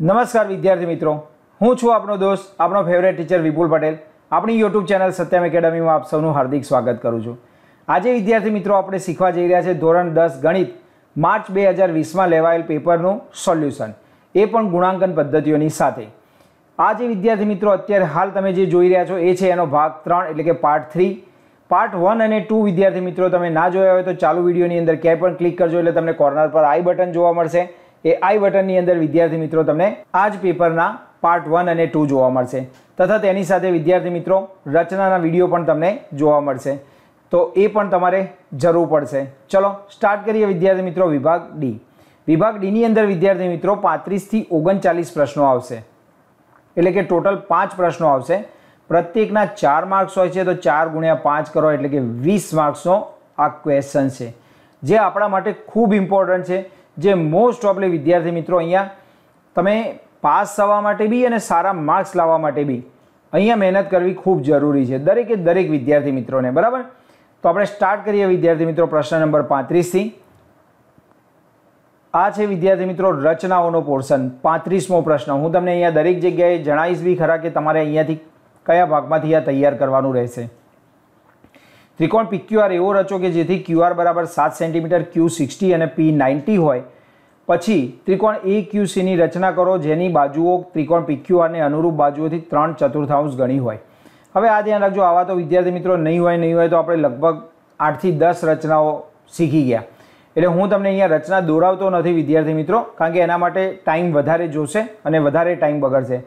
નમસ્કાર વિદ્યાર્થી મિત્રો હું છું આપનો દોસ્ત આપણો ફેવરેટ ટીચર વિપુલ પટેલ આપણી યુટ્યુબ ચેનલ સત્યમ એકેડમીમાં આપ સૌનું હાર્દિક સ્વાગત કરું છું આજે વિદ્યાર્થી મિત્રો આપણે શીખવા જઈ રહ્યા છે ધોરણ દસ ગણિત માર્ચ બે હજાર વીસમાં લેવાયેલ પેપરનું સોલ્યુશન એ પણ ગુણાંકન પદ્ધતિઓની સાથે આજે વિદ્યાર્થી મિત્રો અત્યારે હાલ તમે જે જોઈ રહ્યા છો એ છે એનો ભાગ ત્રણ એટલે કે પાર્ટ થ્રી પાર્ટ વન અને ટુ વિદ્યાર્થી મિત્રો તમે ના જોયા હોય તો ચાલુ વિડીયોની અંદર ક્યાંય પણ ક્લિક કરજો એટલે તમને કોર્નર પર આઈ બટન જોવા મળશે એ આઈ બટનની અંદર વિદ્યાર્થી મિત્રો તમને આ જ પેપરના પાર્ટ વન અને ટુ જોવા મળશે તથા તેની સાથે વિદ્યાર્થી મિત્રો રચનાના વિડીયો પણ તમને જોવા મળશે તો એ પણ તમારે જરૂર પડશે ચલો સ્ટાર્ટ કરીએ વિદ્યાર્થી મિત્રો વિભાગ ડી વિભાગ ડીની અંદર વિદ્યાર્થી મિત્રો પાંત્રીસથી ઓગણચાલીસ પ્રશ્નો આવશે એટલે કે ટોટલ પાંચ પ્રશ્નો આવશે પ્રત્યેકના ચાર માર્ક્સ હોય છે તો ચાર ગુણ્યા પાંચ કરો એટલે કે વીસ માર્ક્સનો આ ક્વેશ્ચન છે જે આપણા માટે ખૂબ ઇમ્પોર્ટન્ટ છે જે મોસ્ટ ઓફલી વિદ્યાર્થી મિત્રો અહીંયા તમે પાસ થવા માટે બી અને સારા માર્ક્સ લાવવા માટે બી અહીંયા મહેનત કરવી ખૂબ જરૂરી છે દરેકે દરેક વિદ્યાર્થી મિત્રોને બરાબર તો આપણે સ્ટાર્ટ કરીએ વિદ્યાર્થી મિત્રો પ્રશ્ન નંબર પાંત્રીસથી આ છે વિદ્યાર્થી મિત્રો રચનાઓનો પોર્શન પાંત્રીસમો પ્રશ્ન હું તમને અહીંયા દરેક જગ્યાએ જણાવીશ બી ખરા કે તમારે અહીંયાથી કયા ભાગમાંથી આ તૈયાર કરવાનું રહેશે ત્રિકોણ પી ક્યુઆર એવો રચો કે જેથી ક્યુઆર બરાબર સાત સેન્ટીમીટર ક્યુ સિક્સટી અને પી નાઇન્ટી હોય પછી ત્રિકોણ એ ક્યુ સીની રચના કરો જેની બાજુઓ ત્રિકોણ પી ક્યુઆરને અનુરૂપ બાજુઓથી ત્રણ ચતુર્થાંશ ગણી હોય હવે આ ધ્યાન રાખજો આવા તો વિદ્યાર્થી મિત્રો નહીં હોય નહીં હોય તો આપણે લગભગ આઠથી દસ રચનાઓ શીખી ગયા એટલે હું તમને અહીંયા રચના દોરાવતો નથી વિદ્યાર્થી મિત્રો કારણ કે એના માટે ટાઈમ વધારે જોશે અને વધારે ટાઈમ બગડશે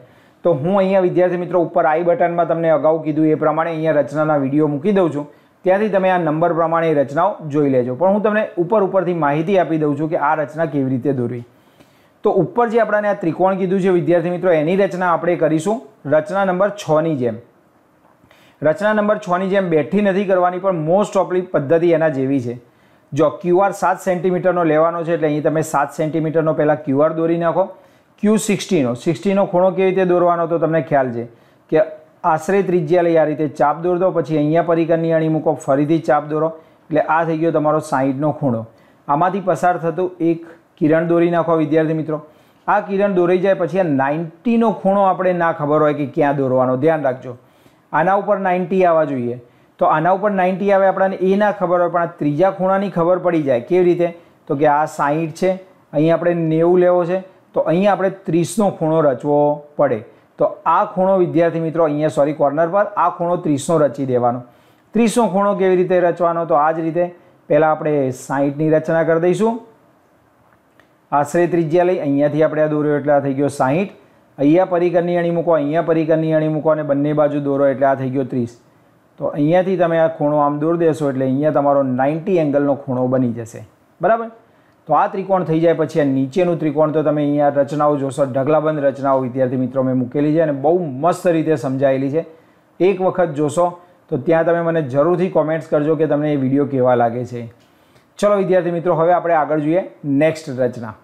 તો હું અહીંયા વિદ્યાર્થી મિત્રો ઉપર આઈ બટનમાં તમને અગાઉ કીધું એ પ્રમાણે અહીંયા રચનાના વિડીયો મૂકી દઉં છું ત્યાંથી તમે આ નંબર પ્રમાણે રચનાઓ જોઈ લેજો પણ હું તમને ઉપર ઉપરથી માહિતી આપી દઉં છું કે આ રચના કેવી રીતે દોરવી તો ઉપર જે આપણને આ ત્રિકોણ કીધું છે વિદ્યાર્થી મિત્રો એની રચના આપણે કરીશું રચના નંબર છની જેમ રચના નંબર છની જેમ બેઠી નથી કરવાની પણ મોસ્ટ ઓફલી પદ્ધતિ એના જેવી છે જો ક્યુઆર સાત સેન્ટીમીટરનો લેવાનો છે એટલે અહીં તમે સાત સેન્ટીમીટરનો પહેલાં ક્યુઆર દોરી નાખો ક્યુ સિક્સટીનો સિક્સટીનો ખૂણો કેવી રીતે દોરવાનો તો તમને ખ્યાલ છે કે આશરે ત્રિજ્યા લઈ આ રીતે ચાપ દોરતો પછી અહીંયા પરિકરની અણી મૂકો ફરીથી ચાપ દોરો એટલે આ થઈ ગયો તમારો સાઈડનો ખૂણો આમાંથી પસાર થતું એક કિરણ દોરી નાખો વિદ્યાર્થી મિત્રો આ કિરણ દોરી જાય પછી આ નાઇન્ટીનો ખૂણો આપણે ના ખબર હોય કે ક્યાં દોરવાનો ધ્યાન રાખજો આના ઉપર નાઇન્ટી આવવા જોઈએ તો આના ઉપર નાઇન્ટી આવે આપણને એ ના ખબર હોય પણ આ ત્રીજા ખૂણાની ખબર પડી જાય કેવી રીતે તો કે આ સાઈઠ છે અહીં આપણે નેવું લેવો છે તો અહીં આપણે ત્રીસનો ખૂણો રચવો પડે તો આ ખૂણો વિદ્યાર્થી મિત્રો અહીંયા સોરી કોર્નર પર આ ખૂણો ત્રીસનો રચી દેવાનો ત્રીસનો ખૂણો કેવી રીતે રચવાનો તો આ જ રીતે પહેલાં આપણે સાહીઠની રચના કરી દઈશું આશરે ત્રિજ્યા લઈ અહીંયાથી આપણે આ દોર્યો એટલે આ થઈ ગયો સાહીઠ અહીંયા પરિકરની અણી મૂકો અહીંયા પરિકરની અણી મૂકો અને બંને બાજુ દોરો એટલે આ થઈ ગયો ત્રીસ તો અહીંયાથી તમે આ ખૂણો આમ દોર દેશો એટલે અહીંયા તમારો નાઇન્ટી એંગલનો ખૂણો બની જશે બરાબર તો આ ત્રિકોણ થઈ જાય પછી આ નીચેનું ત્રિકોણ તો તમે અહીંયા રચનાઓ જોશો ઢગલાબંધ રચનાઓ વિદ્યાર્થી મિત્રો મેં મૂકેલી છે અને બહુ મસ્ત રીતે સમજાયેલી છે એક વખત જોશો તો ત્યાં તમે મને જરૂરથી કોમેન્ટ્સ કરજો કે તમને એ વિડીયો કેવા લાગે છે ચલો વિદ્યાર્થી મિત્રો હવે આપણે આગળ જોઈએ નેક્સ્ટ રચના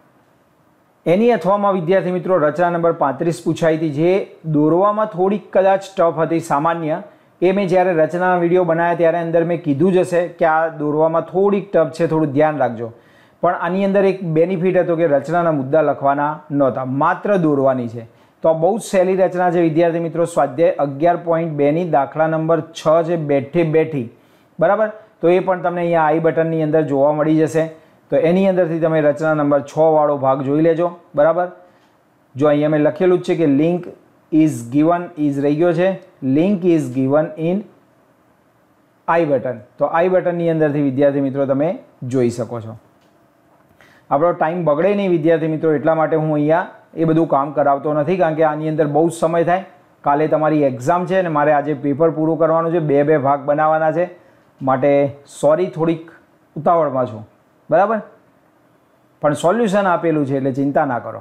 એની અથવામાં વિદ્યાર્થી મિત્રો રચના નંબર પાંત્રીસ પૂછાઈ હતી જે દોરવામાં થોડીક કદાચ ટફ હતી સામાન્ય એ મેં જ્યારે રચના વિડીયો બનાવ્યા ત્યારે અંદર મેં કીધું જ હશે કે આ દોરવામાં થોડીક ટફ છે થોડું ધ્યાન રાખજો પણ આની અંદર એક બેનિફિટ હતો કે રચનાના મુદ્દા લખવાના નહોતા માત્ર દોરવાની છે તો બહુ જ સહેલી રચના છે વિદ્યાર્થી મિત્રો સ્વાધ્યાય અગિયાર પોઈન્ટ બેની દાખલા નંબર છ છે બેઠે બેઠી બરાબર તો એ પણ તમને અહીંયા આઈ બટનની અંદર જોવા મળી જશે તો એની અંદરથી તમે રચના નંબર છ વાળો ભાગ જોઈ લેજો બરાબર જો અહીંયા મેં લખેલું જ છે કે લિંક ઇઝ ગિવન ઇઝ રહી ગયો છે link is given in I button તો આઈ બટનની અંદરથી વિદ્યાર્થી મિત્રો તમે જોઈ શકો છો આપણો ટાઈમ બગડે નહીં વિદ્યાર્થી મિત્રો એટલા માટે હું અહીંયા એ બધું કામ કરાવતો નથી કારણ કે આની અંદર બહુ જ સમય થાય કાલે તમારી એક્ઝામ છે અને મારે આજે પેપર પૂરું કરવાનું છે બે બે ભાગ બનાવવાના છે માટે સોરી થોડીક ઉતાવળમાં છું બરાબર પણ સોલ્યુશન આપેલું છે એટલે ચિંતા ના કરો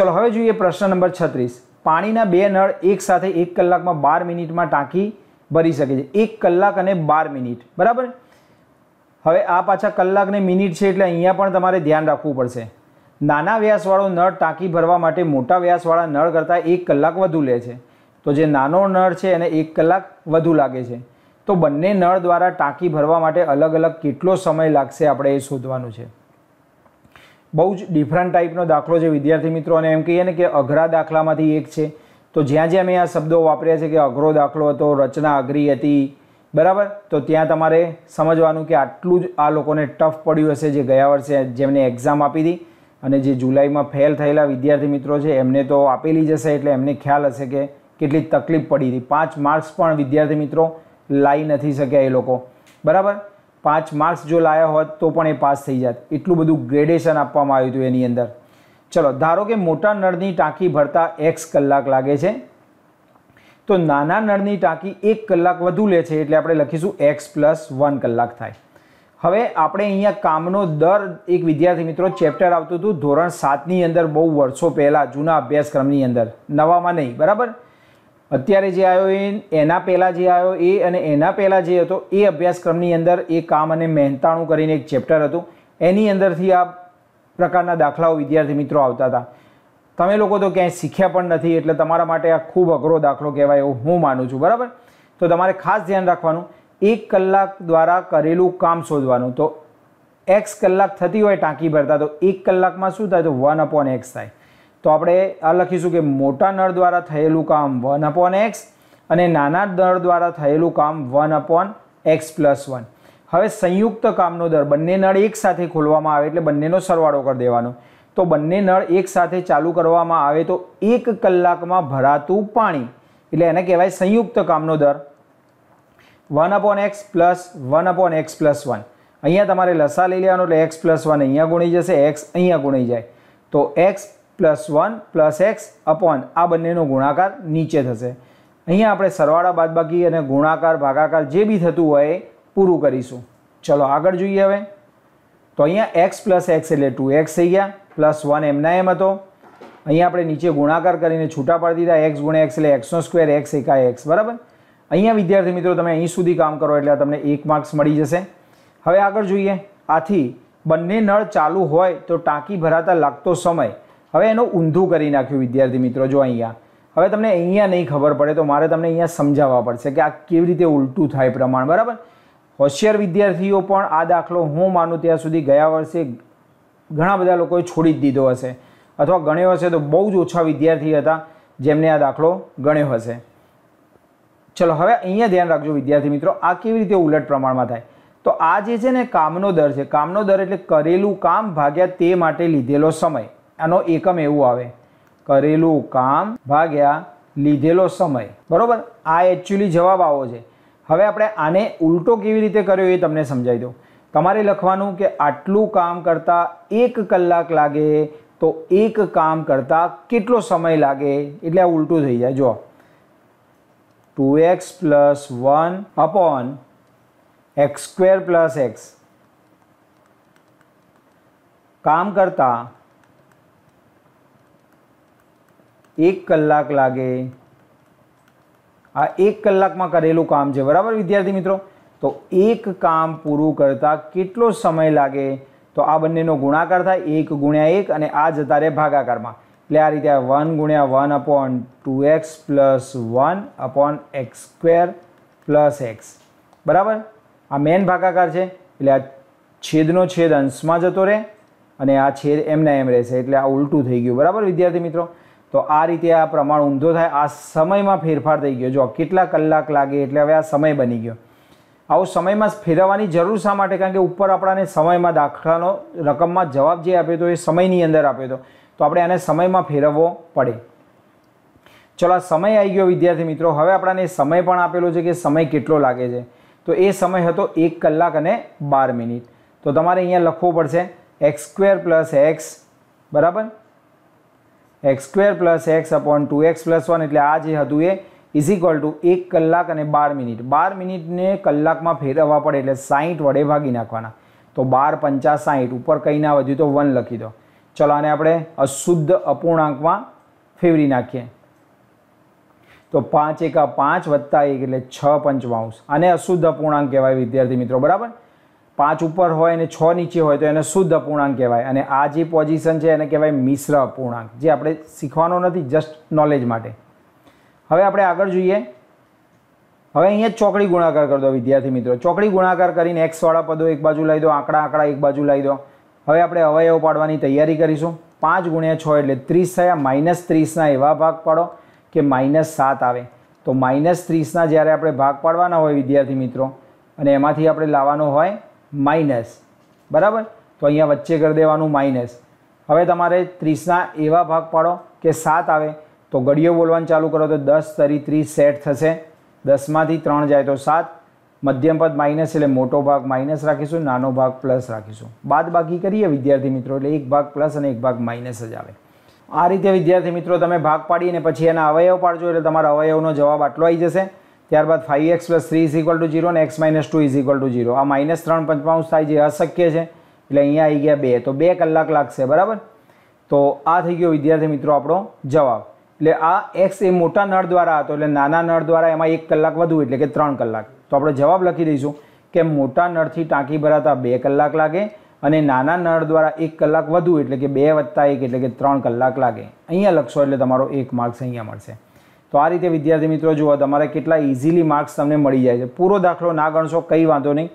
ચલો હવે જોઈએ પ્રશ્ન નંબર છત્રીસ પાણીના બે નળ એક સાથે એક કલાકમાં બાર મિનિટમાં ટાંકી ભરી શકે છે એક કલાક અને બાર મિનિટ બરાબર હવે આ પાછા કલાકને મિનિટ છે એટલે અહીંયા પણ તમારે ધ્યાન રાખવું પડશે નાના વ્યાસવાળો નળ ટાંકી ભરવા માટે મોટા વ્યાસવાળા નળ કરતાં એક કલાક વધુ લે છે તો જે નાનો નળ છે એને એક કલાક વધુ લાગે છે તો બંને નળ દ્વારા ટાંકી ભરવા માટે અલગ અલગ કેટલો સમય લાગશે આપણે એ શોધવાનું છે બહુ જ ડિફરન્ટ ટાઈપનો દાખલો છે વિદ્યાર્થી મિત્રોને એમ કહીએ ને કે અઘરા દાખલામાંથી એક છે તો જ્યાં જ્યાં મેં આ શબ્દો વાપર્યા છે કે અઘરો દાખલો હતો રચના અઘરી હતી બરાબર તો ત્યાં તમારે સમજવાનું કે આટલું જ આ લોકોને ટફ પડ્યું હશે જે ગયા વર્ષે જેમને એક્ઝામ આપી હતી અને જે જુલાઈમાં ફેલ થયેલા વિદ્યાર્થી મિત્રો છે એમને તો આપેલી જ હશે એટલે એમને ખ્યાલ હશે કે કેટલી તકલીફ પડી હતી પાંચ માર્ક્સ પણ વિદ્યાર્થી મિત્રો લાવી નથી શક્યા એ લોકો બરાબર પાંચ માર્ક્સ જો લાયા હોત તો પણ એ પાસ થઈ જાત એટલું બધું ગ્રેડેશન આપવામાં આવ્યું હતું એની અંદર ચલો ધારો કે મોટા નળની ટાંકી ભરતા એક્સ કલાક લાગે છે તો નાના નળની ટાંકી એક કલાક વધુ લે છે એટલે આપણે લખીશું એક્સ પ્લસ વન કલાક થાય હવે આપણે અહીંયા કામનો દર એક વિદ્યાર્થી મિત્રો ચેપ્ટર આવતું હતું ધોરણ સાતની અંદર બહુ વર્ષો પહેલાં જૂના અભ્યાસક્રમની અંદર નવામાં નહીં બરાબર અત્યારે જે આવ્યો એ એના પહેલાં જે આવ્યો એ અને એના પહેલાં જે હતો એ અભ્યાસક્રમની અંદર એ કામ અને મહેનતાણું કરીને એક ચેપ્ટર હતું એની અંદરથી આ પ્રકારના દાખલાઓ વિદ્યાર્થી મિત્રો આવતા હતા તમે લોકો તો ક્યાંય શીખ્યા પણ નથી એટલે તમારા માટે આ ખૂબ અઘરો દાખલો કહેવાય એવું હું માનું છું બરાબર તો તમારે ખાસ ધ્યાન રાખવાનું એક કલાક દ્વારા કરેલું કામ શોધવાનું તો એક્સ કલાક થતી હોય ટાંકી ભરતા તો એક કલાકમાં શું થાય તો વન અપોન એક્સ થાય તો આપણે આ લખીશું કે મોટા નળ દ્વારા થયેલું કામ વન અપોન એક્સ અને નાના નળ દ્વારા થયેલું કામ one upon X plus one હવે સંયુક્ત કામનો દર બંને નળ એકસાથે ખોલવામાં આવે એટલે બંનેનો સરવાળો કરી દેવાનો તો બંને નળ એકસાથે ચાલુ કરવામાં આવે તો એક કલાકમાં ભરાતું પાણી એટલે એને કહેવાય સંયુક્ત કામનો દર one upon X plus one upon X plus one અહીંયા તમારે લસા લઈ લેવાનો એટલે એક્સ પ્લસ વન અહીંયા ગુણી જશે એક્સ અહીંયા ગુણી જાય તો X plus one plus X upon આ બંનેનો ગુણાકાર નીચે થશે અહીંયા આપણે સરવાળા બાદબાકી અને ગુણાકાર ભાગાકાર જે બી થતું હોય એ પૂરું કરીશું ચલો આગળ જોઈએ હવે તો અહીંયા એક્સ પ્લસ એક્સ એટલે ટુ એક્સ થઈ ગયા પ્લસ વન એમના એમ હતો અહીંયા આપણે નીચે ગુણાકાર કરીને છૂટા પાડી દીધા એક્સ ગુણ્યા એક્સ એટલે એક્સનો સ્ક્વેર એક્સ એકા એક્સ બરાબર અહીંયા વિદ્યાર્થી મિત્રો તમે અહીં સુધી કામ કરો એટલે તમને એક માર્ક્સ મળી જશે હવે આગળ જોઈએ આથી બંને નળ ચાલુ હોય તો ટાંકી ભરાતા લાગતો સમય હવે એનું ઊંધું કરી નાખ્યું વિદ્યાર્થી મિત્રો જો અહીંયા હવે તમને અહીંયા નહીં ખબર પડે તો મારે તમને અહીંયા સમજાવવા પડશે કે આ કેવી રીતે ઉલટું થાય પ્રમાણ બરાબર હોશિયાર વિદ્યાર્થીઓ પણ આ દાખલો હું માનું ત્યાં સુધી ગયા વર્ષે ઘણા બધા લોકોએ છોડી જ દીધો હશે અથવા ગણ્યો હશે તો બહુ જ ઓછા વિદ્યાર્થી હતા જેમને આ દાખલો ગણ્યો હશે ચલો હવે અહીંયા ધ્યાન રાખજો વિદ્યાર્થી મિત્રો આ કેવી રીતે ઉલટ પ્રમાણમાં થાય તો આ જે છે ને કામનો દર છે કામનો દર એટલે કરેલું કામ ભાગ્યા તે માટે લીધેલો સમય આનો એકમ એવું આવે કરેલું કામ ભાગ્યા લીધેલો સમય બરાબર આ એકચ્યુઅલી જવાબ આવો છે હવે આપણે આને ઉલટો કેવી રીતે કર્યો એ તમને સમજાવી દો તમારે લખવાનું કે આટલું કામ કરતાં એક કલાક લાગે તો એક કામ કરતાં કેટલો સમય લાગે એટલે આ ઉલટું થઈ જાય જો two X plus one upon X square plus X કામ કરતાં એક કલાક લાગે આ એક કલાકમાં કરેલું કામ છે બરાબર વિદ્યાર્થી મિત્રો તો એક કામ પૂરું કરતાં કેટલો સમય લાગે તો આ બંનેનો ગુણાકાર થાય એક ગુણ્યા એક અને આ જતા રહે ભાગાકારમાં એટલે આ રીતે વન ગુણ્યા one upon two X plus one upon X square plus X બરાબર આ મેન ભાગાકાર છે એટલે આ છેદનો છેદ અંશમાં જતો રહે અને આ છેદ એમના એમ રહેશે એટલે આ ઉલટું થઈ ગયું બરાબર વિદ્યાર્થી મિત્રો તો આ રીતે આ પ્રમાણ ઊંધો થાય આ સમયમાં ફેરફાર થઈ ગયો જો કેટલા કલાક લાગે એટલે હવે આ સમય બની ગયો આવો સમયમાં ફેરવવાની જરૂર શા માટે કારણ કે ઉપર આપણાને સમયમાં દાખલાનો રકમમાં જવાબ જે આપ્યો હતો એ સમયની અંદર આપ્યો હતો તો આપણે આને સમયમાં ફેરવવો પડે ચલો આ સમય આવી ગયો વિદ્યાર્થી મિત્રો હવે આપણને સમય પણ આપેલો છે કે સમય કેટલો લાગે છે તો એ સમય હતો એક કલાક અને બાર મિનિટ તો તમારે અહીંયા લખવું પડશે એક્સ સ્ક્વેર પ્લસ એક્સ બરાબર X square plus X upon two X plus one એટલે આ જે હતું એ ઇઝ ઇક્વલ ટુ એક કલાક અને બાર મિનિટ બાર મિનિટને કલાકમાં ફેરવવા પડે એટલે સાહીઠ વડે ભાગી નાખવાના તો બાર પંચાસ સાહીઠ ઉપર કંઈ ના વધ્યું તો વન લખી દો ચલો આને આપણે અશુદ્ધ અપૂર્ણાંકમાં ફેરવી નાખીએ તો પાંચ એકા પાંચ વત્તા એક એટલે છ પંચમાંશ આને અશુદ્ધ અપૂર્ણાંક કહેવાય વિદ્યાર્થી મિત્રો બરાબર પાંચ ઉપર હોય અને છ નીચે હોય તો એને શુદ્ધ અપૂર્ણાંક કહેવાય અને આ જે પોઝિશન છે એને કહેવાય મિશ્ર અપૂર્ણાંક જે આપણે શીખવાનો નથી જસ્ટ નોલેજ માટે હવે આપણે આગળ જોઈએ હવે અહીંયા ચોકડી ગુણાકાર કરી દો વિદ્યાર્થી મિત્રો ચોકડી ગુણાકાર કરીને એક્સવાળા પદો એક બાજુ લઈ દો આંકડા આંકડા એક બાજુ લઈ દો હવે આપણે અવયવ પાડવાની તૈયારી કરીશું પાંચ ગુણ્યા છ એટલે ત્રીસ થયા માઇનસ ત્રીસના એવા ભાગ પાડો કે માઇનસ સાત આવે તો માઇનસ ત્રીસના જ્યારે આપણે ભાગ પાડવાના હોય વિદ્યાર્થી મિત્રો અને એમાંથી આપણે લાવવાનો હોય માઇનસ બરાબર તો અહીંયા વચ્ચે કરી દેવાનું માઇનસ હવે તમારે ત્રીસના એવા ભાગ પાડો કે સાત આવે તો ગડીઓ બોલવાનું ચાલુ કરો તો દસ તરી ત્રીસ સેટ થશે દસમાંથી ત્રણ જાય તો સાત મધ્યમ પદ માઇનસ એટલે મોટો ભાગ માઇનસ રાખીશું નાનો ભાગ પ્લસ રાખીશું બાદ બાકી કરીએ વિદ્યાર્થી મિત્રો એટલે એક ભાગ પ્લસ અને એક ભાગ માઇનસ જ આવે આ રીતે વિદ્યાર્થી મિત્રો તમે ભાગ પાડીને પછી એના અવયવ પાડજો એટલે તમારા અવયવનો જવાબ આટલો આવી જશે ત્યારબાદ five X plus three is equal to zero અને X minus two is equal to zero આ માઇનસ ત્રણ પંચમાંશ થાય જે અશક્ય છે એટલે અહીંયા આવી ગયા બે તો બે કલાક લાગશે બરાબર તો આ થઈ ગયો વિદ્યાર્થી મિત્રો આપણો જવાબ એટલે આ એક્સ એ મોટા નળ દ્વારા હતો એટલે નાના નળ દ્વારા એમાં એક કલાક વધુ એટલે કે ત્રણ કલાક તો આપણે જવાબ લખી દઈશું કે મોટા નળથી ટાંકી ભરાતા બે કલાક લાગે અને નાના નળ દ્વારા એક કલાક વધુ એટલે કે બે વત્તા એક એટલે કે ત્રણ કલાક લાગે અહીંયા લખશો એટલે તમારો એક માર્ક્સ અહીંયા મળશે તો આ રીતે વિદ્યાર્થી મિત્રો જુઓ તમારે કેટલા ઇઝીલી માર્ક્સ તમને મળી જાય છે પૂરો દાખલો ના ગણશો કંઈ વાંધો નહીં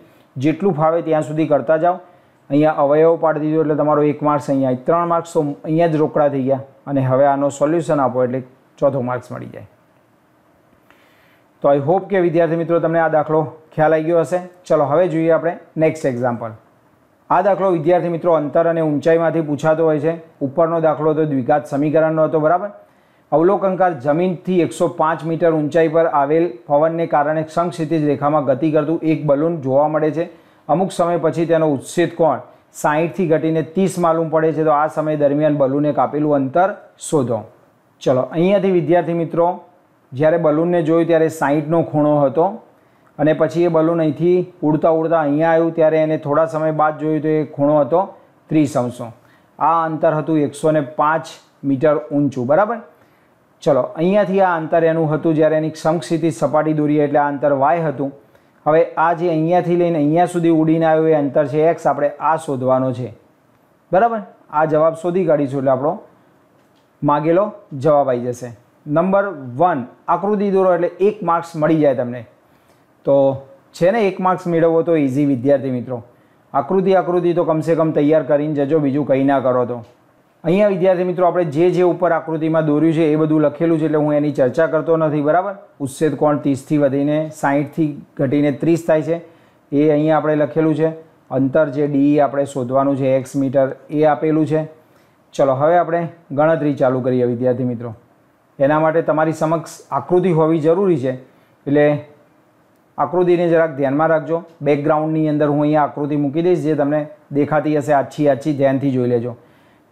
જેટલું ફાવે ત્યાં સુધી કરતા જાઓ અહીંયા અવયવ પાડી દીધો એટલે તમારો એક માર્ક્સ અહીંયા ત્રણ માર્ક્સ અહીંયા જ રોકડા થઈ ગયા અને હવે આનો સોલ્યુશન આપો એટલે ચોથો માર્ક્સ મળી જાય તો આઈ હોપ કે વિદ્યાર્થી મિત્રો તમને આ દાખલો ખ્યાલ આવી ગયો હશે ચલો હવે જોઈએ આપણે નેક્સ્ટ એક્ઝામ્પલ આ દાખલો વિદ્યાર્થી મિત્રો અંતર અને ઊંચાઈમાંથી પૂછાતો હોય છે ઉપરનો દાખલો તો દ્વિઘાત સમીકરણનો હતો બરાબર અવલોકનકાર જમીનથી એકસો પાંચ મીટર ઊંચાઈ પર આવેલ પવનને કારણે ક્ષિતિજ રેખામાં ગતિ કરતું એક બલૂન જોવા મળે છે અમુક સમય પછી તેનો ઉચ્છેદ કોણ સાહીઠથી ઘટીને ત્રીસ માલુમ પડે છે તો આ સમય દરમિયાન બલૂને કાપેલું અંતર શોધો ચલો અહીંયાથી વિદ્યાર્થી મિત્રો જ્યારે બલૂનને જોયું ત્યારે સાહીઠનો ખૂણો હતો અને પછી એ બલૂન અહીંથી ઉડતા ઉડતા અહીંયા આવ્યું ત્યારે એને થોડા સમય બાદ જોયું તો એ ખૂણો હતો ત્રીસ અંશો આ અંતર હતું એકસો પાંચ મીટર ઊંચું બરાબર ચલો અહીંયાથી આ અંતર એનું હતું જ્યારે એની ક્ષમક્ષિતિ સપાટી દોરી એટલે આ અંતર વાય હતું હવે આ જે અહીંયાથી લઈને અહીંયા સુધી ઉડીને આવ્યું એ અંતર છે એક્સ આપણે આ શોધવાનો છે બરાબર આ જવાબ શોધી કાઢીશું એટલે આપણો માગેલો જવાબ આવી જશે નંબર વન આકૃતિ દોરો એટલે એક માર્ક્સ મળી જાય તમને તો છે ને એક માર્ક્સ મેળવવો તો ઇઝી વિદ્યાર્થી મિત્રો આકૃતિ આકૃતિ તો કમસે કમ તૈયાર કરીને જજો બીજું કંઈ ના કરો તો અહીંયા વિદ્યાર્થી મિત્રો આપણે જે જે ઉપર આકૃતિમાં દોર્યું છે એ બધું લખેલું છે એટલે હું એની ચર્ચા કરતો નથી બરાબર ઉચ્છેદ કોણ ત્રીસથી વધીને સાહીઠથી ઘટીને ત્રીસ થાય છે એ અહીંયા આપણે લખેલું છે અંતર જે ડી આપણે શોધવાનું છે એક્સ મીટર એ આપેલું છે ચલો હવે આપણે ગણતરી ચાલુ કરીએ વિદ્યાર્થી મિત્રો એના માટે તમારી સમક્ષ આકૃતિ હોવી જરૂરી છે એટલે આકૃતિને જરાક ધ્યાનમાં રાખજો બેકગ્રાઉન્ડની અંદર હું અહીંયા આકૃતિ મૂકી દઈશ જે તમને દેખાતી હશે આછી આછી ધ્યાનથી જોઈ લેજો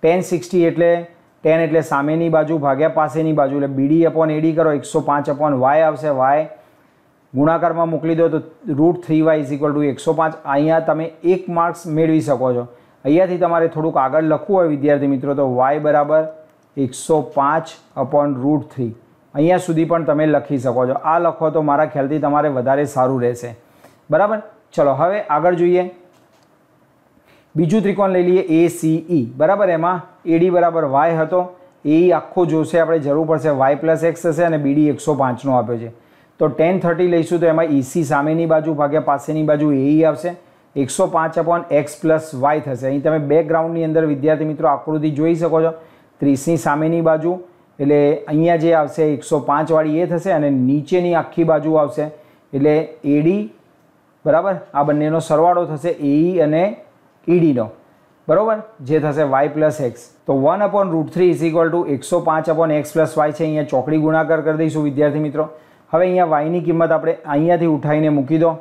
ટેન સિક્સટી એટલે ટેન એટલે સામેની બાજુ ભાગ્યા પાસેની બાજુ એટલે બીડી અપોન એડી કરો એકસો પાંચ અપોન વાય આવશે વાય ગુણાકારમાં મોકલી દો તો root three Y is equal to એકસો પાંચ અહીંયા તમે એક માર્ક્સ મેળવી શકો છો અહીંયાથી તમારે થોડુંક આગળ લખવું હોય વિદ્યાર્થી મિત્રો તો વાય બરાબર એકસો પાંચ અપોન રૂટ થ્રી અહીંયા સુધી પણ તમે લખી શકો છો આ લખો તો મારા ખ્યાલથી તમારે વધારે સારું રહેશે બરાબર ચલો હવે આગળ જોઈએ બીજું ત્રિકોણ લઈ લઈએ એ સીઈ e. બરાબર એમાં એડી બરાબર વાય હતો એ e આખો જોશે આપણે જરૂર પડશે વાય પ્લસ એક્સ હશે અને બીડી એકસો પાંચનો આપ્યો છે તો ટેન થર્ટી લઈશું તો એમાં ઈસી e સામેની બાજુ ભાગ્યા પાસેની બાજુ એ આવશે એકસો પાંચ અપોન એક્સ પ્લસ વાય થશે અહીં તમે બેકગ્રાઉન્ડની અંદર વિદ્યાર્થી મિત્રો આકૃતિ જોઈ શકો છો ત્રીસની સામેની બાજુ એટલે અહીંયા જે આવશે એકસો પાંચવાળી એ થશે અને નીચેની આખી બાજુ આવશે એટલે એડી બરાબર આ બંનેનો સરવાળો થશે એઈ અને ઈડીનો બરાબર જે થશે વાય પ્લસ એક્સ તો one upon root three is equal to એકસો પાંચ અપોન એક્સ પ્લસ વાય છે અહીંયા ચોકડી ગુણાકાર કરી દઈશું વિદ્યાર્થી મિત્રો હવે અહીંયા વાયની કિંમત આપણે અહીંયાથી ઉઠાવીને મૂકી દો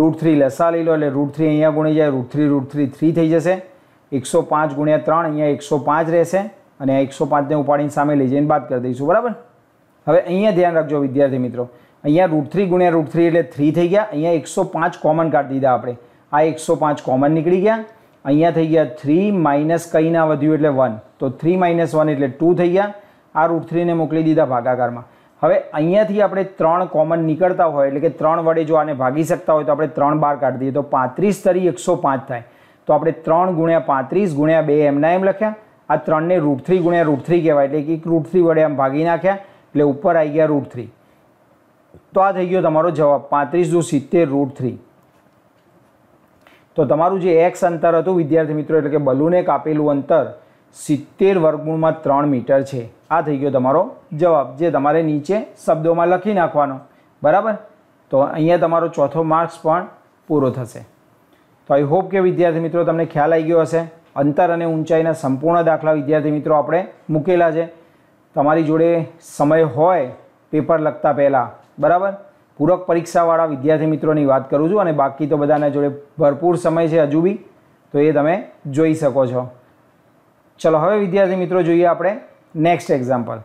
રૂટ થ્રી લસા લઈ લો એટલે રૂટ થ્રી અહીંયા ગુણી જાય root three root three three થઈ જશે એકસો પાંચ ગુણ્યા ત્રણ અહીંયા એકસો પાંચ રહેશે અને આ એકસો પાંચને ઉપાડીને સામે લઈ જઈને બાદ કરી દઈશું બરાબર હવે અહીંયા ધ્યાન રાખજો વિદ્યાર્થી મિત્રો અહીંયા રૂટ થ્રી ગુણ્યા રૂટ થ્રી એટલે થ્રી થઈ ગયા અહીંયા એકસો પાંચ કોમન કાઢી દીધા આપણે આ એકસો પાંચ કોમન નીકળી ગયા અહીંયા થઈ ગયા થ્રી માઇનસ કંઈ ના વધ્યું એટલે વન તો થ્રી માઇનસ વન એટલે ટુ થઈ ગયા આ રૂટ થ્રીને મોકલી દીધા ભાગાકારમાં હવે અહીંયાથી આપણે ત્રણ કોમન નીકળતા હોય એટલે કે ત્રણ વડે જો આને ભાગી શકતા હોય તો આપણે ત્રણ બાર કાઢી દઈએ તો પાંત્રીસ તરી એકસો પાંચ થાય તો આપણે ત્રણ ગુણ્યા પાંત્રીસ ગુણ્યા બે એમના એમ લખ્યા આ ત્રણને રૂટ થ્રી ગુણ્યા રૂટ થ્રી કહેવાય એટલે કે એક રૂટ થ્રી વડે આમ ભાગી નાખ્યા એટલે ઉપર આવી ગયા રૂટ થ્રી તો આ થઈ ગયો તમારો જવાબ પાંત્રીસ દુ સિત્તેર રૂટ થ્રી તો તમારું જે એક્સ અંતર હતું વિદ્યાર્થી મિત્રો એટલે કે બલૂને કાપેલું અંતર સિત્તેર વર્ગમૂળમાં ત્રણ મીટર છે આ થઈ ગયો તમારો જવાબ જે તમારે નીચે શબ્દોમાં લખી નાખવાનો બરાબર તો અહીંયા તમારો ચોથો માર્ક્સ પણ પૂરો થશે તો આઈ હોપ કે વિદ્યાર્થી મિત્રો તમને ખ્યાલ આવી ગયો હશે અંતર અને ઊંચાઈના સંપૂર્ણ દાખલા વિદ્યાર્થી મિત્રો આપણે મૂકેલા છે તમારી જોડે સમય હોય પેપર લખતા પહેલાં બરાબર પૂરક પરીક્ષાવાળા વિદ્યાર્થી મિત્રોની વાત કરું છું અને બાકી તો બધાના જોડે ભરપૂર સમય છે હજુ બી તો એ તમે જોઈ શકો છો ચલો હવે વિદ્યાર્થી મિત્રો જોઈએ આપણે નેક્સ્ટ એક્ઝામ્પલ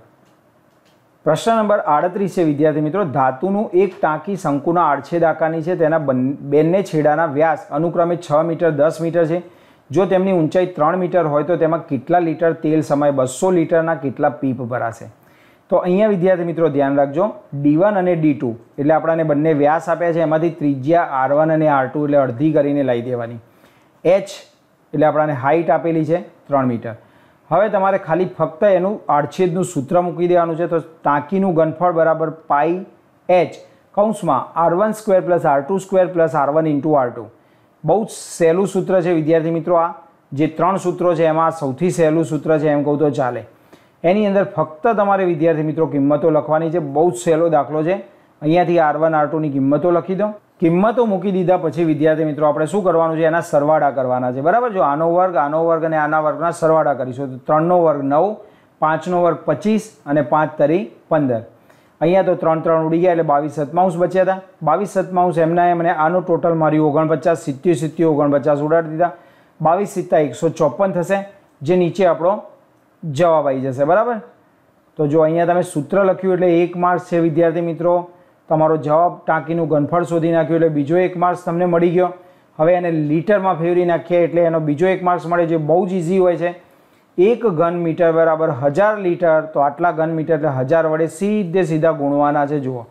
પ્રશ્ન નંબર આડત્રીસ છે વિદ્યાર્થી મિત્રો ધાતુનું એક ટાંકી શંકુના આડછેદ આકારની છે તેના બંને છેડાના વ્યાસ અનુક્રમે છ મીટર દસ મીટર છે જો તેમની ઊંચાઈ ત્રણ મીટર હોય તો તેમાં કેટલા લીટર તેલ સમય બસો લીટરના કેટલા પીપ ભરાશે તો અહીંયા વિદ્યાર્થી મિત્રો ધ્યાન રાખજો ડી વન અને ડી ટુ એટલે આપણાને બંને વ્યાસ આપ્યા છે એમાંથી ત્રિજ્યા આર અને આર એટલે અડધી કરીને લઈ દેવાની એચ એટલે આપણાને હાઇટ આપેલી છે ત્રણ મીટર હવે તમારે ખાલી ફક્ત એનું આડછેદનું સૂત્ર મૂકી દેવાનું છે તો ટાંકીનું ગનફળ બરાબર પાઈ એચ કૌંસમાં R one square plus R two square plus R one into R two બહુ જ સહેલું સૂત્ર છે વિદ્યાર્થી મિત્રો આ જે ત્રણ સૂત્રો છે એમાં સૌથી સહેલું સૂત્ર છે એમ કહું તો ચાલે એની અંદર ફક્ત તમારે વિદ્યાર્થી મિત્રો કિંમતો લખવાની છે બહુ સહેલો દાખલો છે અહીંયાથી આર વન આર ટુની કિંમતો લખી દો કિંમતો મૂકી દીધા પછી વિદ્યાર્થી મિત્રો આપણે શું કરવાનું છે એના સરવાળા કરવાના છે બરાબર જો આનો વર્ગ આનો વર્ગ અને આના વર્ગના સરવાળા કરીશું તો ત્રણનો વર્ગ નવ પાંચનો વર્ગ પચીસ અને પાંચ તરી પંદર અહીંયા તો ત્રણ ત્રણ ઉડી ગયા એટલે બાવીસ સતમાઉસ બચ્યા હતા બાવીસ સતમાઉસ એમના એમને આનું ટોટલ માર્યું ઓગણપચાસ સિત્યુ સિત્યુ ઓગણપચાસ ઉડાડી દીધા બાવીસ સિત્તા એકસો ચોપન થશે જે નીચે આપણો જવાબ આવી જશે બરાબર તો જો અહીંયા તમે સૂત્ર લખ્યું એટલે એક માર્ક્સ છે વિદ્યાર્થી મિત્રો તમારો જવાબ ટાંકીનું ઘનફળ શોધી નાખ્યું એટલે બીજો એક માર્ક્સ તમને મળી ગયો હવે એને લીટરમાં ફેરવી નાખીએ એટલે એનો બીજો એક માર્ક્સ મળે જે બહુ જ ઇઝી હોય છે એક ઘન મીટર બરાબર હજાર લીટર તો આટલા ઘન મીટર એટલે હજાર વડે સીધે સીધા ગુણવાના છે જુઓ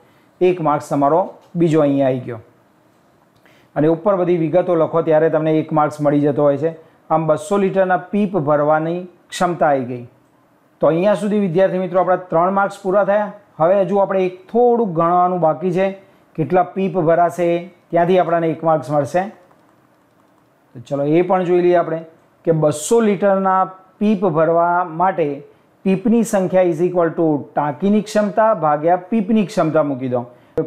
એક માર્ક્સ તમારો બીજો અહીંયા આવી ગયો અને ઉપર બધી વિગતો લખો ત્યારે તમને એક માર્ક્સ મળી જતો હોય છે આમ બસો લીટરના પીપ ભરવાની ક્ષમતા આવી ગઈ તો અહીંયા સુધી વિદ્યાર્થી મિત્રો આપણા ત્રણ માર્ક્સ પૂરા થયા હવે હજુ આપણે એક થોડુંક ગણવાનું બાકી છે કેટલા પીપ ભરાશે ત્યાંથી આપણને એક માર્ક્સ મળશે તો ચલો એ પણ જોઈ લઈએ આપણે કે બસો લીટરના પીપ ભરવા માટે પીપની સંખ્યા ઇઝ ઇક્વલ ટુ ટાંકીની ક્ષમતા ભાગ્યા પીપની ક્ષમતા મૂકી દો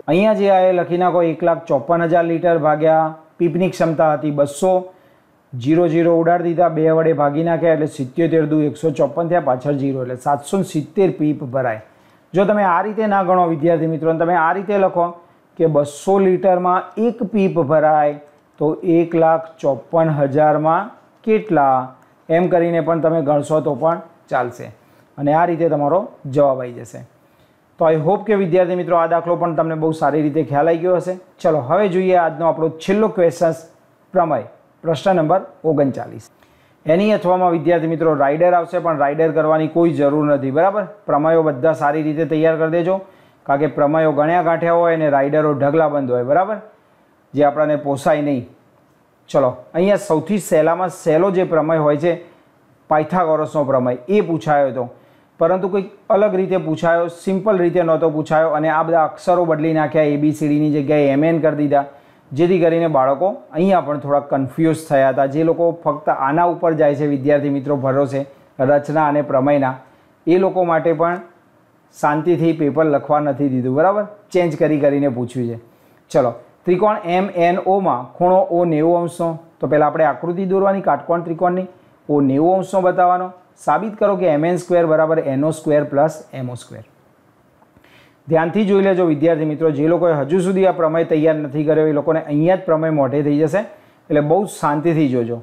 અહીંયા જે આ લખી નાખો એક લાખ ચોપન હજાર લીટર ભાગ્યા પીપની ક્ષમતા હતી બસો જીરો જીરો ઉડાડી દીધા બે વડે ભાગી નાખ્યા એટલે સિત્યોતેર દુ એકસો ચોપન થયા પાછળ જીરો એટલે સાતસો સિત્તેર પીપ ભરાય જો તમે આ રીતે ના ગણો વિદ્યાર્થી મિત્રો તમે આ રીતે લખો કે બસો લીટરમાં એક પીપ ભરાય તો એક લાખ ચોપન હજારમાં કેટલા એમ કરીને પણ તમે ગણશો તો પણ ચાલશે અને આ રીતે તમારો જવાબ આવી જશે તો આઈ હોપ કે વિદ્યાર્થી મિત્રો આ દાખલો પણ તમને બહુ સારી રીતે ખ્યાલ આવી ગયો હશે ચલો હવે જોઈએ આજનો આપણો છેલ્લો ક્વેશ્ચન્સ પ્રમય પ્રશ્ન નંબર ઓગણચાલીસ એની અથવામાં વિદ્યાર્થી મિત્રો રાઇડર આવશે પણ રાઇડર કરવાની કોઈ જરૂર નથી બરાબર પ્રમેયો બધા સારી રીતે તૈયાર કરી દેજો કારણ કે પ્રમેયો ગણ્યા ગાંઠ્યા હોય અને રાઇડરો ઢગલા બંધ હોય બરાબર જે આપણાને પોસાય નહીં ચલો અહીંયા સૌથી સહેલામાં સહેલો જે પ્રમેય હોય છે પાયથાગોરસનો પ્રમેય એ પૂછાયો હતો પરંતુ કંઈક અલગ રીતે પૂછાયો સિમ્પલ રીતે નહોતો પૂછાયો અને આ બધા અક્ષરો બદલી નાખ્યા એબીસીડીની જગ્યાએ એમએન કરી દીધા જેથી કરીને બાળકો અહીંયા પણ થોડા કન્ફ્યુઝ થયા હતા જે લોકો ફક્ત આના ઉપર જાય છે વિદ્યાર્થી મિત્રો ભરોસે રચના અને પ્રમેયના એ લોકો માટે પણ શાંતિથી પેપર લખવા નથી દીધું બરાબર ચેન્જ કરી કરીને પૂછ્યું છે ચલો ત્રિકોણ એમ એન ઓમાં ખૂણો ઓ નેવું અંશનો તો પહેલાં આપણે આકૃતિ દોરવાની કાટકોણ ત્રિકોણની ઓ નેવું અંશનો બતાવવાનો સાબિત કરો કે એમ એન સ્ક્વેર બરાબર એનો સ્ક્વેર પ્લસ એમઓ સ્ક્વેર ધ્યાનથી જોઈ લેજો વિદ્યાર્થી મિત્રો જે લોકોએ હજુ સુધી આ પ્રમેય તૈયાર નથી કર્યો એ લોકોને અહીંયા જ પ્રમેય મોઢે થઈ જશે એટલે બહુ શાંતિથી જોજો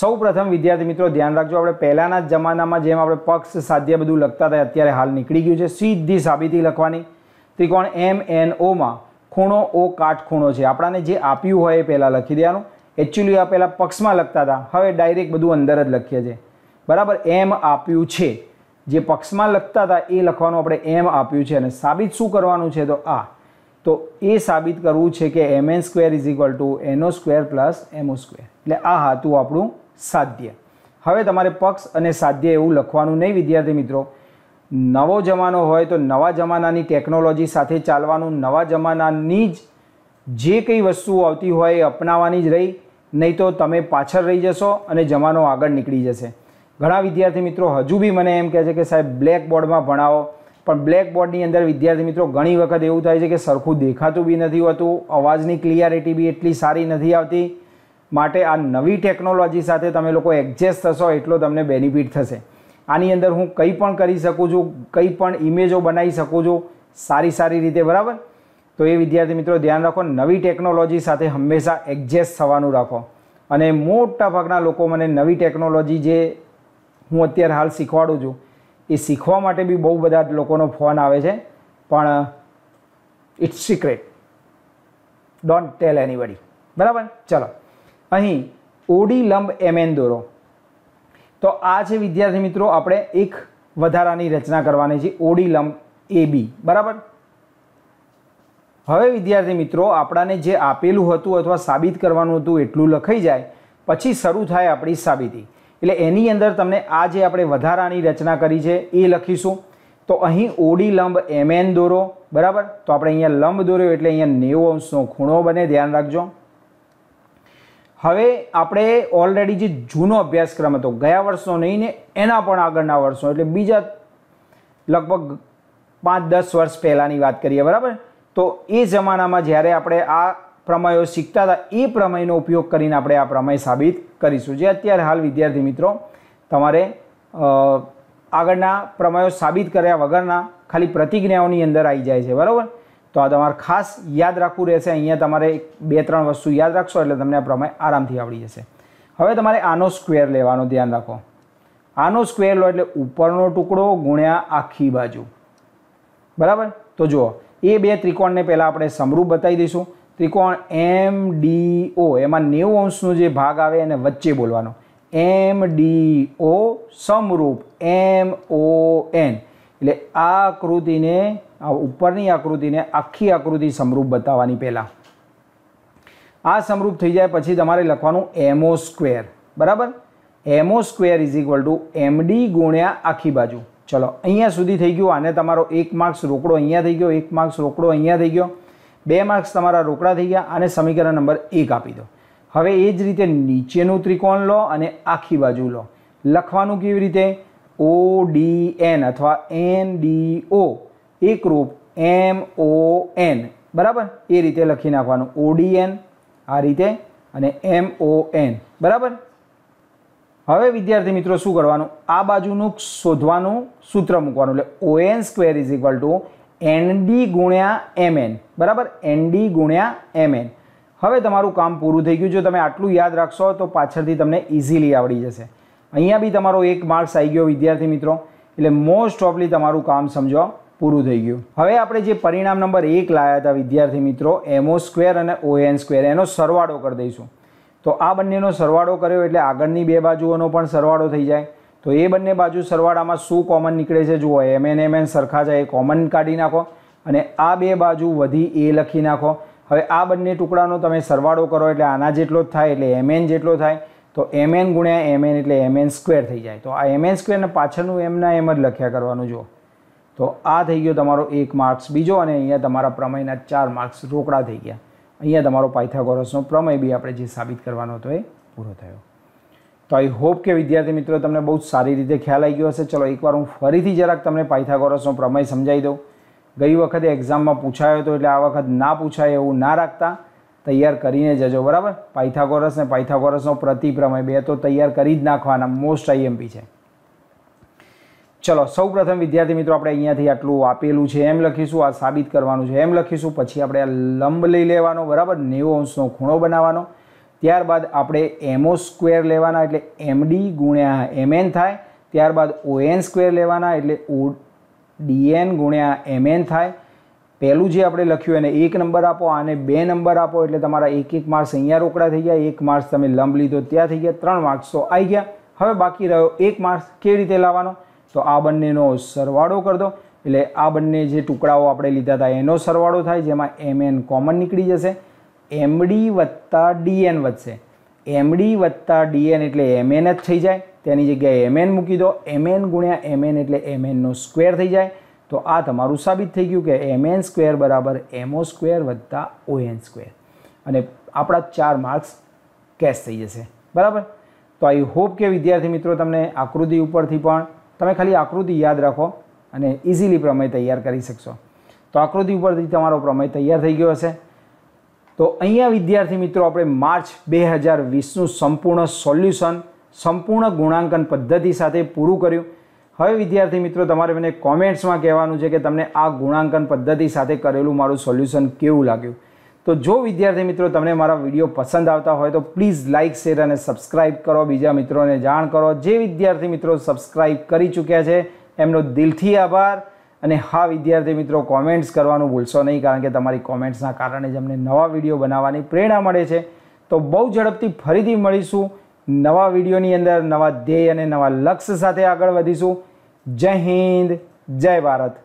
સૌ વિદ્યાર્થી મિત્રો ધ્યાન રાખજો આપણે પહેલાંના જ જમાનામાં જેમ આપણે પક્ષ સાધ્ય બધું લખતા હતા અત્યારે હાલ નીકળી ગયું છે સીધી સાબિતી લખવાની ત્રિકોણ એમ એન ઓમાં ખૂણો ઓ કાટખૂણો છે આપણાને જે આપ્યું હોય એ પહેલાં લખી દેવાનું એકચ્યુઅલી આ પહેલાં પક્ષમાં લખતા હતા હવે ડાયરેક્ટ બધું અંદર જ લખીએ છીએ બરાબર એમ આપ્યું છે જે પક્ષમાં લખતા હતા એ લખવાનું આપણે એમ આપ્યું છે અને સાબિત શું કરવાનું છે તો આ તો એ સાબિત કરવું છે કે M N square is equal to એનો સ્ક્વેર પ્લસ એમઓ સ્ક્વેર એટલે આ હતું આપણું સાધ્ય હવે તમારે પક્ષ અને સાધ્ય એવું લખવાનું નહીં વિદ્યાર્થી મિત્રો નવો જમાનો હોય તો નવા જમાનાની ટેકનોલોજી સાથે ચાલવાનું નવા જમાનાની જ જે કંઈ વસ્તુઓ આવતી હોય એ અપનાવવાની જ રહી નહીં તો તમે પાછળ રહી જશો અને જમાનો આગળ નીકળી જશે ઘણા વિદ્યાર્થી મિત્રો હજુ બી મને એમ કહે છે કે સાહેબ બ્લેકબોર્ડમાં ભણાવો પણ બ્લેકબોર્ડની અંદર વિદ્યાર્થી મિત્રો ઘણી વખત એવું થાય છે કે સરખું દેખાતું બી નથી હોતું અવાજની ક્લિયારિટી બી એટલી સારી નથી આવતી માટે આ નવી ટેકનોલોજી સાથે તમે લોકો એડજસ્ટ થશો એટલો તમને બેનિફિટ થશે આની અંદર હું કંઈ પણ કરી શકું છું કંઈ પણ ઇમેજો બનાવી શકું છું સારી સારી રીતે બરાબર તો એ વિદ્યાર્થી મિત્રો ધ્યાન રાખો નવી ટેકનોલોજી સાથે હંમેશા એડજસ્ટ થવાનું રાખો અને મોટા ભાગના લોકો મને નવી ટેકનોલોજી જે હું અત્યારે હાલ શીખવાડું છું એ શીખવા માટે બી બહુ બધા લોકોનો ફોન આવે છે પણ it's secret don't tell anybody બરાબર ચલો અહીં ઓડી લંબ એમેન દોરો તો આ છે વિદ્યાર્થી મિત્રો આપણે એક વધારાની રચના કરવાની છે ઓડી લંબ એ બી બરાબર હવે વિદ્યાર્થી મિત્રો આપણાને જે આપેલું હતું અથવા સાબિત કરવાનું હતું એટલું લખાઈ જાય પછી શરૂ થાય આપણી સાબિતી એટલે એની અંદર તમને આ જે આપણે વધારાની રચના કરી છે એ લખીશું તો અહીં ઓડી લંબ એમએન દોરો બરાબર તો આપણે અહીંયા લંબ દોર્યો એટલે અહીંયા નેવું અંશનો ખૂણો બને ધ્યાન રાખજો હવે આપણે ઓલરેડી જે જૂનો અભ્યાસક્રમ હતો ગયા વર્ષનો નહીં ને એના પણ આગળના વર્ષો એટલે બીજા લગભગ પાંચ દસ વર્ષ પહેલાંની વાત કરીએ બરાબર તો એ જમાનામાં જ્યારે આપણે આ પ્રમેયો શીખતા હતા એ પ્રમેયનો ઉપયોગ કરીને આપણે આ પ્રમેય સાબિત કરીશું જે અત્યારે હાલ વિદ્યાર્થી મિત્રો તમારે આગળના પ્રમેયો સાબિત કર્યા વગરના ખાલી પ્રતિજ્ઞાઓની અંદર આવી જાય છે બરાબર તો આ તમારે ખાસ યાદ રાખવું રહેશે અહીંયા તમારે બે ત્રણ વસ્તુ યાદ રાખશો એટલે તમને આ પ્રમેય આરામથી આવડી જશે હવે તમારે આનો સ્ક્વેર લેવાનો ધ્યાન રાખો આનો સ્ક્વેર લો એટલે ઉપરનો ટુકડો ગુણ્યા આખી બાજુ બરાબર તો જુઓ એ બે ત્રિકોણને પહેલાં આપણે સમરૂપ બતાવી દઈશું ત્રિકોણ એમ ડી ઓ એમાં નેવું અંશનો જે ભાગ આવે એને વચ્ચે બોલવાનો એમ ડી ઓ સમરૂપ એમ ઓ એન એટલે આ આકૃતિને આ ઉપરની આકૃતિને આખી આકૃતિ સમરૂપ બતાવવાની પહેલાં આ સમરૂપ થઈ જાય પછી તમારે લખવાનું એમઓ સ્ક્વેર બરાબર MO square is equal to MD ગુણ્યા આખી બાજુ ચલો અહીંયા સુધી થઈ ગયું આને તમારો એક માર્ક્સ રોકડો અહીંયા થઈ ગયો એક માર્ક્સ રોકડો અહીંયા થઈ ગયો બે માર્ક્સ તમારા રોકડા થઈ ગયા અને સમીકરણ નંબર એક આપી દો હવે એ જ રીતે નીચેનું ત્રિકોણ લો અને આખી બાજુ લો લખવાનું કેવી રીતે ઓ ડી એન અથવા એન ડી ઓ એકરૂપ એમ ઓ એન બરાબર એ રીતે લખી નાખવાનું ઓ ડી એન આ રીતે અને એમ ઓ એન બરાબર હવે વિદ્યાર્થી મિત્રો શું કરવાનું આ બાજુનું શોધવાનું સૂત્ર મૂકવાનું એટલે O N square is equal to N D ગુણ્યા એમએન બરાબર એન ડી ગુણ્યા એમ એન હવે તમારું કામ પૂરું થઈ ગયું જો તમે આટલું યાદ રાખશો તો પાછળથી તમને ઇઝીલી આવડી જશે અહીંયા બી તમારો એક માર્ક્સ આવી ગયો વિદ્યાર્થી મિત્રો એટલે મોસ્ટ ઓફલી તમારું કામ સમજો પૂરું થઈ ગયું હવે આપણે જે પરિણામ નંબર એક લાવ્યા હતા વિદ્યાર્થી મિત્રો એમઓ સ્ક્વેર અને ઓએન સ્ક્વેર એનો સરવાળો કરી દઈશું તો આ બંનેનો સરવાળો કર્યો એટલે આગળની બે બાજુઓનો પણ સરવાળો થઈ જાય તો એ બંને બાજુ સરવાળામાં શું કોમન નીકળે છે જુઓ એમ એન એમ એન સરખા જાય એ કોમન કાઢી નાખો અને આ બે બાજુ વધી એ લખી નાખો હવે આ બંને ટુકડાનો તમે સરવાળો કરો એટલે આના જેટલો જ થાય એટલે એમ એન જેટલો થાય તો એમ એન ગુણ્યા એમ એન એટલે એમ એન સ્ક્વેર થઈ જાય તો આ એમ એન સ્ક્વેરને પાછળનું એમના એમ જ લખ્યા કરવાનું જુઓ તો આ થઈ ગયો તમારો એક માર્ક્સ બીજો અને અહીંયા તમારા પ્રમેયના ચાર માર્ક્સ રોકડા થઈ ગયા અહીંયા તમારો પાયથાગોરસનો પ્રમેય બી આપણે જે સાબિત કરવાનો હતો એ પૂરો થયો તો આઈ હોપ કે વિદ્યાર્થી મિત્રો તમને બહુ સારી રીતે ખ્યાલ આવી ગયો હશે ચલો એકવાર હું ફરીથી જરાક તમને પાયથાગોરસનો પ્રમેય સમજાવી દઉં ગઈ વખતે એક્ઝામમાં પૂછાયો હતો એટલે આ વખત ના પૂછાય એવું ના રાખતા તૈયાર કરીને જજો બરાબર પાયથાગોરસ ને પાયથાગોરસનો પ્રતિપ્રમેય બે તો તૈયાર કરી જ નાખવાના મોસ્ટ આઈએમપી છે ચલો સૌ પ્રથમ વિદ્યાર્થી મિત્રો આપણે અહીંયાથી આટલું આપેલું છે એમ લખીશું આ સાબિત કરવાનું છે એમ લખીશું પછી આપણે આ લંબ લઈ લેવાનો બરાબર નેવું અંશનો ખૂણો બનાવવાનો ત્યારબાદ આપણે એમઓ સ્ક્વેર લેવાના એટલે એમડી ગુણ્યા એમએન થાય ત્યારબાદ ઓએન સ્ક્વેર લેવાના એટલે ઓ ડીએન ગુણ્યા એમએન થાય પહેલું જે આપણે લખ્યું એને એક નંબર આપો આને બે નંબર આપો એટલે તમારા એક એક માર્ક્સ અહીંયા રોકડા થઈ ગયા એક માર્ક્સ તમે લંબ લીધો ત્યાં થઈ ગયા ત્રણ માર્ક્સો આવી ગયા હવે બાકી રહ્યો એક માર્ક્સ કેવી રીતે લાવવાનો તો આ બંનેનો સરવાળો કરી દો એટલે આ બંને જે ટુકડાઓ આપણે લીધા હતા એનો સરવાળો થાય જેમાં એમએન કોમન નીકળી જશે એમડી વત્તા ડીએન વધશે એમડી વત્તા ડીએન એટલે એમએન જ થઈ જાય તેની જગ્યાએ એમએન મૂકી દો એમએન ગુણ્યા એમએન એટલે એમએનનો સ્ક્વેર થઈ જાય તો આ તમારું સાબિત થઈ ગયું કે એમએન સ્ક્વેર બરાબર એમઓ સ્ક્વેર વત્તા ઓએન સ્ક્વેર અને આપણા ચાર માર્ક્સ કેશ થઈ જશે બરાબર તો આઈ હોપ કે વિદ્યાર્થી મિત્રો તમને આકૃતિ ઉપરથી પણ તમે ખાલી આકૃતિ યાદ રાખો અને ઇઝીલી પ્રમેય તૈયાર કરી શકશો તો આકૃતિ ઉપરથી તમારો પ્રમેય તૈયાર થઈ ગયો હશે તો અહીંયા વિદ્યાર્થી મિત્રો આપણે માર્ચ બે હજાર વીસનું સંપૂર્ણ સોલ્યુશન સંપૂર્ણ ગુણાંકન પદ્ધતિ સાથે પૂરું કર્યું હવે વિદ્યાર્થી મિત્રો તમારે મને કોમેન્ટ્સમાં કહેવાનું છે કે તમને આ ગુણાંકન પદ્ધતિ સાથે કરેલું મારું સોલ્યુશન કેવું લાગ્યું તો જો વિદ્યાર્થી મિત્રો તમને મારા વિડીયો પસંદ આવતા હોય તો પ્લીઝ લાઇક શેર અને સબસ્ક્રાઈબ કરો બીજા મિત્રોને જાણ કરો જે વિદ્યાર્થી મિત્રો સબસ્ક્રાઈબ કરી ચૂક્યા છે એમનો દિલથી આભાર અને હા વિદ્યાર્થી મિત્રો કોમેન્ટ્સ કરવાનું ભૂલશો નહીં કારણ કે તમારી કોમેન્ટ્સના કારણે જ અમને નવા વિડીયો બનાવવાની પ્રેરણા મળે છે તો બહુ ઝડપથી ફરીથી મળીશું નવા વિડીયોની અંદર નવા ધ્યેય અને નવા લક્ષ્ય સાથે આગળ વધીશું જય હિન્દ જય ભારત